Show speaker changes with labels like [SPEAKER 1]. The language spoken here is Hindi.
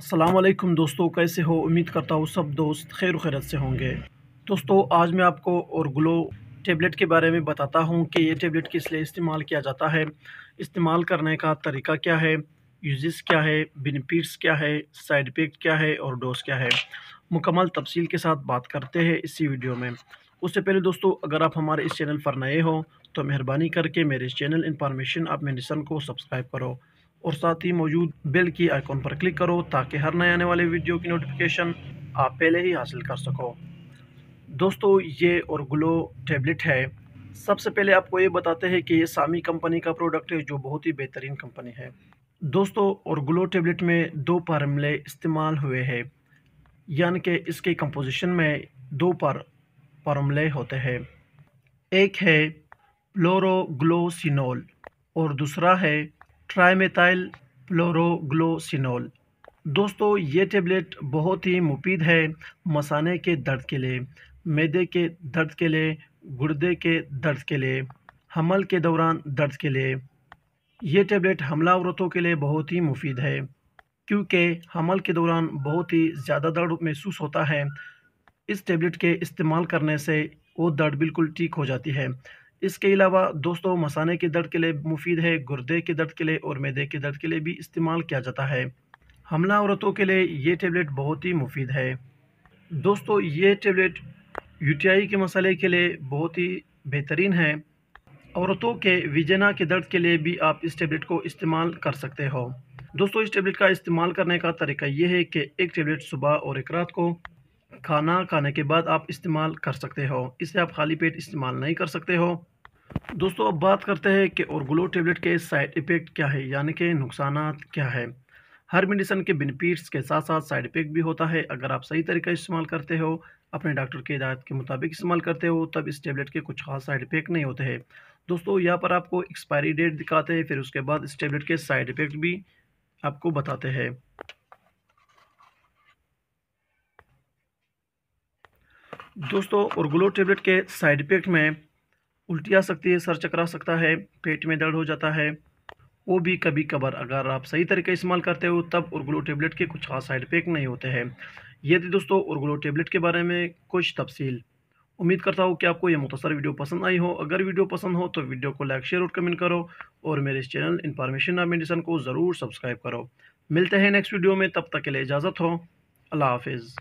[SPEAKER 1] असलम दोस्तों कैसे हो उम्मीद करता हूँ सब दोस्त खैर खैरत से होंगे दोस्तों आज मैं आपको और ग्लो टेबलेट के बारे में बताता हूँ कि ये टेबलेट किस लिए इस्तेमाल किया जाता है इस्तेमाल करने का तरीका क्या है यूजेस क्या है बेनिफिट्स क्या है साइड इफ़ेक्ट क्या है और डोज क्या है मुकम्मल तफसील के साथ बात करते हैं इसी वीडियो में उससे पहले दोस्तों अगर आप हमारे इस चैनल पर नए हो तो मेहरबानी करके मेरे चैनल इंफॉर्मेशन आप मेडिसन को सब्सक्राइब करो और साथ ही मौजूद बेल की आइकॉन पर क्लिक करो ताकि हर नए आने वाले वीडियो की नोटिफिकेशन आप पहले ही हासिल कर सको दोस्तों ये और ग्लो टैबलेट है सबसे पहले आपको ये बताते हैं कि ये सामी कंपनी का प्रोडक्ट है जो बहुत ही बेहतरीन कंपनी है दोस्तों और ग्लो टेबलेट में दो फार्मूले इस्तेमाल हुए हैं यानी कि इसके कंपोजिशन में दो पर फार्मूले होते हैं एक है फ्लोरोग्लोसिनोल और दूसरा है ट्राइमेथाइल फ्लोरोग्लोसिनोल दोस्तों ये टेबलेट बहुत ही मुफीद है मसाने के दर्द के लिए मैदे के दर्द के लिए गुर्दे के दर्द के लिए हमल के दौरान दर्द के लिए ये टेबलेट हमला औरतों के लिए बहुत ही मुफीद है क्योंकि हमल के दौरान बहुत ही ज़्यादा दर्द महसूस होता है इस टेबलेट के इस्तेमाल करने से वो दर्द बिल्कुल ठीक हो जाती है इसके अलावा दोस्तों मसाने के दर्द के लिए मुफीद है गुर्दे के दर्द के लिए और मैदे के दर्द के लिए भी इस्तेमाल किया जाता है हमला औरतों के लिए ये टेबलेट बहुत ही मुफीद है दोस्तों ये टेबलेट यूटीआई के मसाले के लिए बहुत ही बेहतरीन है औरतों के विजना के दर्द के लिए भी आप इस टेबलेट को इस्तेमाल कर सकते हो दोस्तों इस टेबलेट का इस्तेमाल करने का तरीका यह है कि एक टेबलेट सुबह और एक रात को खाना खाने के बाद आप इस्तेमाल कर सकते हो इसे आप खाली पेट इस्तेमाल नहीं कर सकते हो दोस्तों अब बात करते हैं कि और ग्लो टेबलेट के साइड इफ़ेक्ट क्या है यानी कि नुकसान क्या है हर मेडिसन के बेनिफिट्स के साथ साथ साइड इफ़ेक्ट भी होता है अगर आप सही तरीका इस्तेमाल करते हो अपने डॉक्टर की हिदायत के मुताबिक इस्तेमाल करते हो तब इस टेबलेट के कुछ खास साइड इफ़ेक्ट नहीं होते हैं दोस्तों यहाँ पर आपको एक्सपायरी डेट दिखाते हैं फिर उसके बाद इस टेबलेट के साइड इफ़ेक्ट भी आपको बताते हैं दोस्तों उर्गुलो टेबलेट के साइड इफेक्ट में उल्टी आ सकती है सर चकरा सकता है पेट में दर्द हो जाता है वो भी कभी कभार अगर आप सही तरीके इस्तेमाल करते हो तब उर्गुलो टेबलेट के कुछ खास साइड इफेक्ट नहीं होते हैं ये थी दोस्तों उर्गुलो टेबलेट के बारे में कुछ तफसील उम्मीद करता हूँ कि आपको यह मुख्तर वीडियो पसंद आई हो अगर वीडियो पसंद हो तो वीडियो को लाइक शेयर और कमेंट करो और मेरे इस चैनल इन्फॉर्मेशन और मेडिसन को ज़रूर सब्सक्राइब करो मिलते हैं नेक्स्ट वीडियो में तब तक के लिए इजाज़त हो अल्लाह हाफिज़